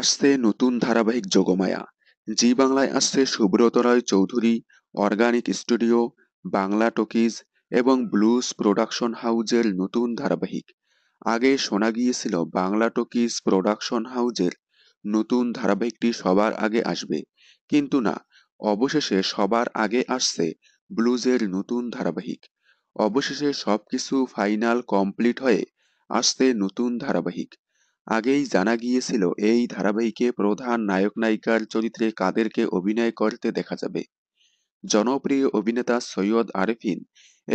আসছে নতুন ধারাবাহিক যোগমায়া জি বাংলায় আসছে Subrata Roy Chowdhury organic studio Bangla talkies এবং ব্লুজ প্রোডাকশন হাউজের নতুন ধারাবাহিক আগে শোনা গিয়েছিল বাংলা টকিজ প্রোডাকশন হাউজের নতুন ধারাবাহিকটি সবার আগে আসবে কিন্তু না অবশেষে সবার আগে আসছে ব্লুজের নতুন ধারাবাহিক অবশেষে সবকিছু ফাইনাল কমপ্লিট হয়ে আসছে নতুন ধারাবাহিক আগেই জানা গিয়েছিল এই ধারাবাহিকে প্রধান নায়ক নায়িকার চরিত্রে কাদেরকে অভিনয় করতে দেখা যাবে জনপ্রিয় অভিনেতা সৈয়দ আরেফিন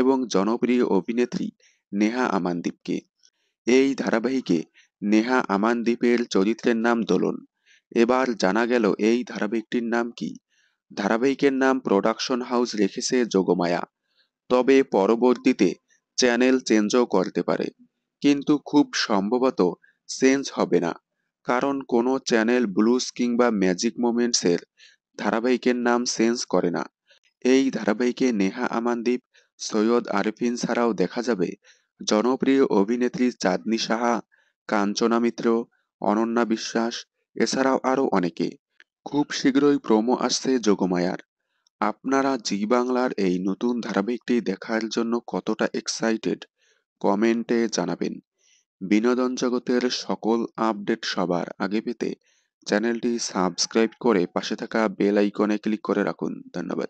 এবং জনপ্রিয় অভিনেত্রী নেহা আমানদীপকে এই ধারাবাহিকে নেহা আমানদীপের চরিত্রের নাম দোলন এবার জানা গেল এই ধারাবাহিকটির নাম কি ধারাবাহিকের নাম প্রোডাকশন হাউস রেখেছে যোগমায়া তবে পরবর্তীতে চ্যানেল চেঞ্জও করতে পারে কিন্তু খুব সম্ভবত চেঞ্জ হবে না কারণ কোনো চ্যানেল ব্লুজ কিংবা ম্যাজিক মোমেন্টসের ধারাবাহিকের নাম চেঞ্জ করে না এই ধারাবাহিকে নেহা আমানদীপ সৈয়দ আরফিন ছাড়াও দেখা যাবে জনপ্রিয় অভিনেত্রী চাঁদনি সাহা কাঞ্চনা মিত্র অনন্যা বিশ্বাস এছাড়াও আরও অনেকে খুব শীঘ্রই প্রমো আসছে যোগমায়ার আপনারা জি বাংলার এই নতুন ধারাবাহিকটি দেখার জন্য কতটা এক্সাইটেড কমেন্টে জানাবেন বিনোদন জগতের সকল আপডেট সবার আগে পেতে চ্যানেলটি সাবস্ক্রাইব করে পাশে থাকা বেল আইকনে ক্লিক করে রাখুন ধন্যবাদ